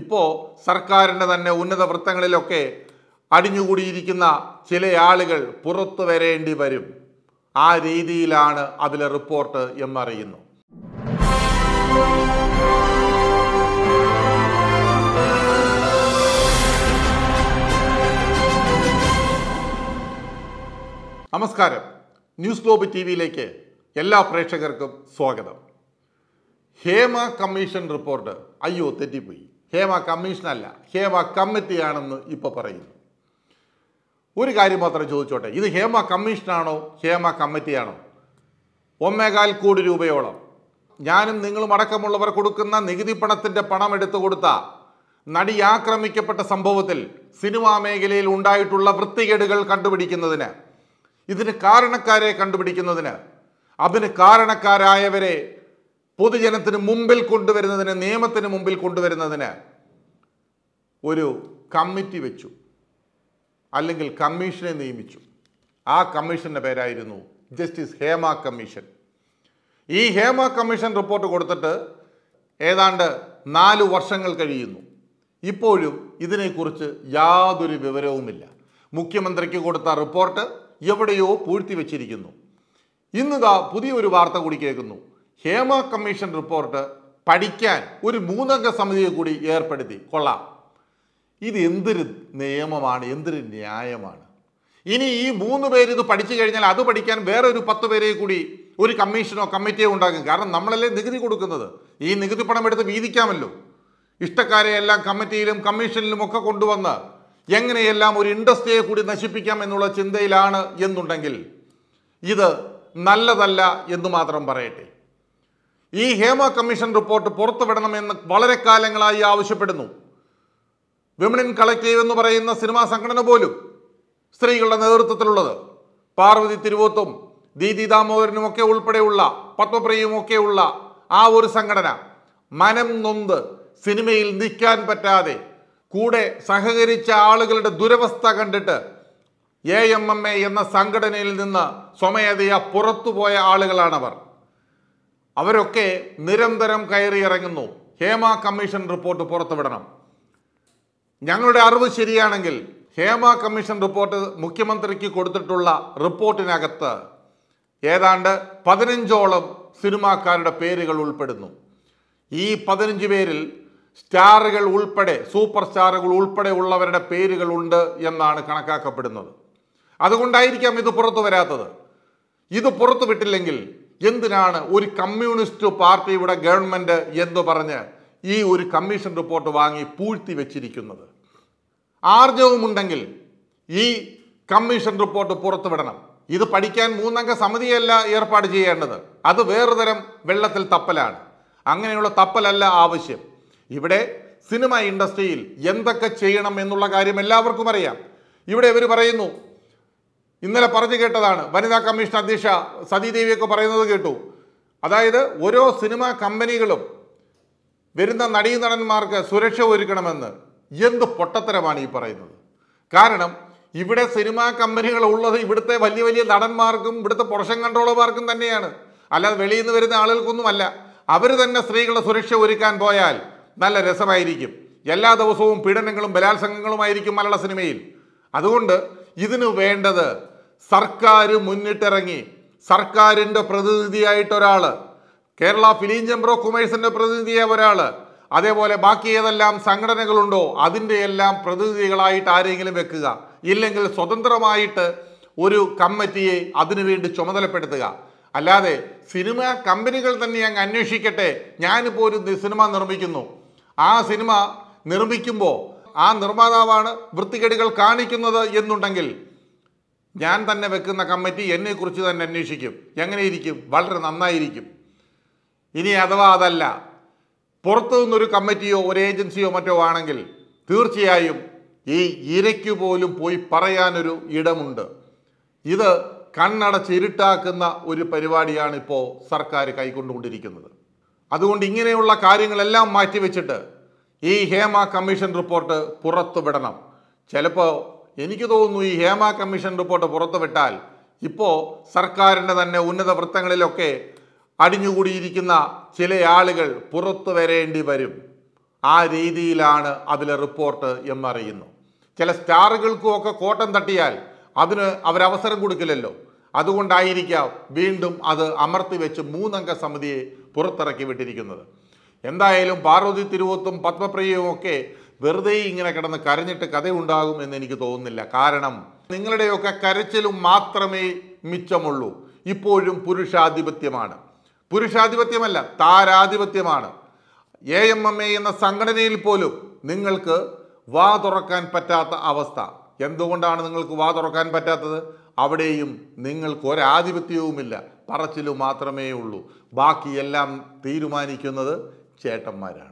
ഇപ്പോൾ സർക്കാരിൻ്റെ തന്നെ ഉന്നത വൃത്തങ്ങളിലൊക്കെ അടിഞ്ഞുകൂടിയിരിക്കുന്ന ചില ആളുകൾ പുറത്തു വരേണ്ടി വരും ആ രീതിയിലാണ് അതിലെ റിപ്പോർട്ട് എന്നറിയുന്നു നമസ്കാരം ന്യൂസ് ഗ്ലോബ് ടി വിയിലേക്ക് എല്ലാ പ്രേക്ഷകർക്കും സ്വാഗതം ഹേമ കമ്മീഷൻ റിപ്പോർട്ട് അയ്യോ തെറ്റിപ്പോയി ഹേമ കമ്മീഷനല്ല ഹേമ കമ്മിറ്റിയാണെന്ന് ഇപ്പോൾ പറയുന്നു ഒരു കാര്യം മാത്രം ചോദിച്ചോട്ടെ ഇത് ഹേമ കമ്മീഷനാണോ ഹേമ കമ്മിറ്റിയാണോ ഒന്നേകാൽ കോടി രൂപയോളം ഞാനും നിങ്ങളും അടക്കമുള്ളവർ കൊടുക്കുന്ന നികുതി പണത്തിന്റെ പണം എടുത്തു കൊടുത്ത നടി ആക്രമിക്കപ്പെട്ട സംഭവത്തിൽ സിനിമാ മേഖലയിൽ ഉണ്ടായിട്ടുള്ള വൃത്തികേടുകൾ കണ്ടുപിടിക്കുന്നതിന് ഇതിന് കാരണക്കാരെ കണ്ടുപിടിക്കുന്നതിന് അതിന് കാരണക്കാരായവരെ പൊതുജനത്തിന് മുമ്പിൽ കൊണ്ടുവരുന്നതിന് നിയമത്തിന് മുമ്പിൽ കൊണ്ടുവരുന്നതിന് ഒരു കമ്മിറ്റി വെച്ചു അല്ലെങ്കിൽ കമ്മീഷനെ നിയമിച്ചു ആ കമ്മീഷൻ്റെ പേരായിരുന്നു ജസ്റ്റിസ് ഹേമ കമ്മീഷൻ ഈ ഹേമ കമ്മീഷൻ റിപ്പോർട്ട് കൊടുത്തിട്ട് ഏതാണ്ട് നാല് വർഷങ്ങൾ കഴിയുന്നു ഇപ്പോഴും ഇതിനെക്കുറിച്ച് യാതൊരു വിവരവുമില്ല മുഖ്യമന്ത്രിക്ക് കൊടുത്ത റിപ്പോർട്ട് എവിടെയോ പൂഴ്ത്തി വച്ചിരിക്കുന്നു ഇന്നിതാ പുതിയൊരു വാർത്ത കൂടി കേൾക്കുന്നു ഹേമ കമ്മീഷൻ റിപ്പോർട്ട് പഠിക്കാൻ ഒരു മൂന്നംഗ സമിതിയെ കൂടി ഏർപ്പെടുത്തി കൊള്ളാം ഇത് എന്തൊരു നിയമമാണ് എന്തൊരു ന്യായമാണ് ഇനി ഈ മൂന്ന് പേര് ഇത് പഠിച്ചു കഴിഞ്ഞാൽ അത് പഠിക്കാൻ വേറെ ഒരു പത്ത് പേരെ കൂടി ഒരു കമ്മീഷനോ കമ്മിറ്റിയോ ഉണ്ടാക്കും കാരണം നമ്മളല്ലേ നികുതി കൊടുക്കുന്നത് ഈ നികുതി പണം എടുത്ത് വീതിക്കാമല്ലോ ഇഷ്ടക്കാരെയെല്ലാം കമ്മിറ്റിയിലും കമ്മീഷനിലും ഒക്കെ കൊണ്ടുവന്ന് എങ്ങനെയെല്ലാം ഒരു ഇൻഡസ്ട്രിയെ കൂടി നശിപ്പിക്കാം എന്നുള്ള ചിന്തയിലാണ് എന്നുണ്ടെങ്കിൽ ഇത് നല്ലതല്ല എന്ന് മാത്രം പറയട്ടെ ഈ ഹേമ കമ്മീഷൻ റിപ്പോർട്ട് പുറത്തുവിടണമെന്ന് വളരെ കാലങ്ങളായി ആവശ്യപ്പെടുന്നു ഇൻ കളക്റ്റീവ് എന്ന് പറയുന്ന സിനിമാ സംഘടന പോലും സ്ത്രീകളുടെ നേതൃത്വത്തിലുള്ളത് പാർവതി തിരുവോത്തും ദീദി ദാമോദരനും ഒക്കെ ഉൾപ്പെടെയുള്ള പത്മപ്രിയും ഒക്കെയുള്ള ആ ഒരു സംഘടന മനം നൊന്ത് സിനിമയിൽ നിൽക്കാൻ പറ്റാതെ കൂടെ സഹകരിച്ച ആളുകളുടെ ദുരവസ്ഥ കണ്ടിട്ട് എ എം എം എ എന്ന സംഘടനയിൽ നിന്ന് സ്വമേധയാ പുറത്തുപോയ ആളുകളാണവർ അവരൊക്കെ നിരന്തരം കയറിയിറങ്ങുന്നു ഹേമ കമ്മീഷൻ റിപ്പോർട്ട് പുറത്തുവിടണം ഞങ്ങളുടെ അറിവ് ശരിയാണെങ്കിൽ ഹേമ കമ്മീഷൻ റിപ്പോർട്ട് മുഖ്യമന്ത്രിക്ക് കൊടുത്തിട്ടുള്ള റിപ്പോർട്ടിനകത്ത് ഏതാണ്ട് പതിനഞ്ചോളം സിനിമാക്കാരുടെ പേരുകൾ ഉൾപ്പെടുന്നു ഈ പതിനഞ്ച് പേരിൽ സ്റ്റാറുകൾ ഉൾപ്പെടെ സൂപ്പർ സ്റ്റാറുകൾ ഉൾപ്പെടെ ഉള്ളവരുടെ പേരുകളുണ്ട് എന്നാണ് കണക്കാക്കപ്പെടുന്നത് അതുകൊണ്ടായിരിക്കാം ഇത് പുറത്തു വരാത്തത് ഇത് പുറത്തു വിട്ടില്ലെങ്കിൽ എന്തിനാണ് ഒരു കമ്മ്യൂണിസ്റ്റ് പാർട്ടി ഇവിടെ ഗവൺമെൻറ് എന്ന് പറഞ്ഞ് ഈ ഒരു കമ്മീഷൻ റിപ്പോർട്ട് വാങ്ങി പൂഴ്ത്തി വെച്ചിരിക്കുന്നത് ആർജവുമുണ്ടെങ്കിൽ ഈ കമ്മീഷൻ റിപ്പോർട്ട് പുറത്തുവിടണം ഇത് പഠിക്കാൻ മൂന്നംഗ സമിതിയല്ല ഏർപ്പാട് ചെയ്യേണ്ടത് അത് വേറെ തരം വെള്ളത്തിൽ തപ്പലാണ് അങ്ങനെയുള്ള തപ്പലല്ല ആവശ്യം ഇവിടെ സിനിമ ഇൻഡസ്ട്രിയിൽ എന്തൊക്കെ ചെയ്യണം എന്നുള്ള കാര്യം എല്ലാവർക്കും അറിയാം ഇവിടെ ഇവർ പറയുന്നു ഇന്നലെ പറഞ്ഞു കേട്ടതാണ് വനിതാ കമ്മീഷൻ അധ്യക്ഷ സതി ദേവിയൊക്കെ പറയുന്നത് കേട്ടു അതായത് ഓരോ സിനിമാ കമ്പനികളും വരുന്ന നടീ നടന്മാർക്ക് സുരക്ഷ ഒരുക്കണമെന്ന് എന്ത് പൊട്ടത്തരമാണ് ഈ പറയുന്നത് കാരണം ഇവിടെ സിനിമാ കമ്പനികൾ ഉള്ളത് ഇവിടുത്തെ വലിയ വലിയ നടന്മാർക്കും ഇവിടുത്തെ പ്രൊഡക്ഷൻ കൺട്രോളർമാർക്കും തന്നെയാണ് അല്ലാതെ വെളിയിൽ നിന്ന് വരുന്ന ആളുകൾക്കൊന്നുമല്ല അവർ തന്നെ സ്ത്രീകളുടെ സുരക്ഷ ഒരുക്കാൻ പോയാൽ നല്ല രസമായിരിക്കും എല്ലാ ദിവസവും പീഡനങ്ങളും ബലാത്സംഗങ്ങളുമായിരിക്കും മലയാള സിനിമയിൽ അതുകൊണ്ട് ഇതിനു വേണ്ടത് സർക്കാർ മുന്നിട്ടിറങ്ങി സർക്കാരിൻ്റെ പ്രതിനിധിയായിട്ട് ഒരാൾ കേരള ഫിലിം ചെമ്പർ ഓഫ് കൊമേഴ്സിൻ്റെ പ്രതിനിധിയായ ഒരാൾ അതേപോലെ ബാക്കി ഏതെല്ലാം സംഘടനകളുണ്ടോ അതിൻ്റെ എല്ലാം പ്രതിനിധികളായിട്ട് ആരെങ്കിലും വെക്കുക ഇല്ലെങ്കിൽ സ്വതന്ത്രമായിട്ട് ഒരു കമ്മിറ്റിയെ അതിനുവേണ്ടി ചുമതലപ്പെടുത്തുക അല്ലാതെ സിനിമ കമ്പനികൾ തന്നെ അങ്ങ് അന്വേഷിക്കട്ടെ ഞാനിപ്പോൾ ഒരു സിനിമ നിർമ്മിക്കുന്നു ആ സിനിമ നിർമ്മിക്കുമ്പോൾ ആ നിർമ്മാതാവാണ് വൃത്തികേടുകൾ കാണിക്കുന്നത് എന്നുണ്ടെങ്കിൽ ഞാൻ തന്നെ വെക്കുന്ന കമ്മിറ്റി എന്നെക്കുറിച്ച് തന്നെ അന്വേഷിക്കും എങ്ങനെയിരിക്കും വളരെ നന്നായിരിക്കും ഇനി അഥവാ അതല്ല പുറത്തു നിന്നൊരു കമ്മിറ്റിയോ ഒരു ഏജൻസിയോ മറ്റോ ആണെങ്കിൽ തീർച്ചയായും ഈ ഇരയ്ക്കു പോലും പോയി പറയാനൊരു ഇടമുണ്ട് ഇത് ഇരുട്ടാക്കുന്ന ഒരു പരിപാടിയാണ് ഇപ്പോൾ സർക്കാർ കൈക്കൊണ്ടുകൊണ്ടിരിക്കുന്നത് അതുകൊണ്ട് ഇങ്ങനെയുള്ള കാര്യങ്ങളെല്ലാം മാറ്റിവെച്ചിട്ട് ഈ ഹേമ കമ്മീഷൻ റിപ്പോർട്ട് പുറത്തുവിടണം ചിലപ്പോൾ എനിക്ക് തോന്നുന്നു ഈ ഹേമ കമ്മീഷൻ റിപ്പോർട്ട് പുറത്തുവിട്ടാൽ ഇപ്പോൾ സർക്കാരിൻ്റെ തന്നെ ഉന്നത വൃത്തങ്ങളിലൊക്കെ അടിഞ്ഞുകൂടിയിരിക്കുന്ന ചില ആളുകൾ പുറത്തു വരേണ്ടി വരും ആ രീതിയിലാണ് അതിലെ റിപ്പോർട്ട് എന്നറിയുന്നു ചില സ്റ്റാറുകൾക്കും ഒക്കെ കോട്ടം തട്ടിയാൽ അതിന് അവരവസരം കൊടുക്കില്ലല്ലോ അതുകൊണ്ടായിരിക്കാം വീണ്ടും അത് അമർത്തി വെച്ച് മൂന്നംഗ സമിതിയെ പുറത്തിറക്കി വിട്ടിരിക്കുന്നത് എന്തായാലും പാർവതി തിരുവത്തും പത്മപ്രിയയും ഒക്കെ വെറുതെ ഇങ്ങനെ കിടന്ന് കരഞ്ഞിട്ട് കഥ ഉണ്ടാകും എന്ന് എനിക്ക് തോന്നുന്നില്ല കാരണം നിങ്ങളുടെയൊക്കെ കരച്ചിലും മാത്രമേ മിച്ചമുള്ളൂ ഇപ്പോഴും പുരുഷാധിപത്യമാണ് പുരുഷാധിപത്യമല്ല താരാധിപത്യമാണ് എ എം എം എ എന്ന സംഘടനയിൽ പോലും നിങ്ങൾക്ക് വാ തുറക്കാൻ പറ്റാത്ത അവസ്ഥ എന്തുകൊണ്ടാണ് നിങ്ങൾക്ക് വാ തുറക്കാൻ പറ്റാത്തത് അവിടെയും നിങ്ങൾക്ക് ഒരാധിപത്യവുമില്ല പറച്ചിലും മാത്രമേ ഉള്ളൂ ബാക്കിയെല്ലാം തീരുമാനിക്കുന്നത് ചേട്ടന്മാരാണ്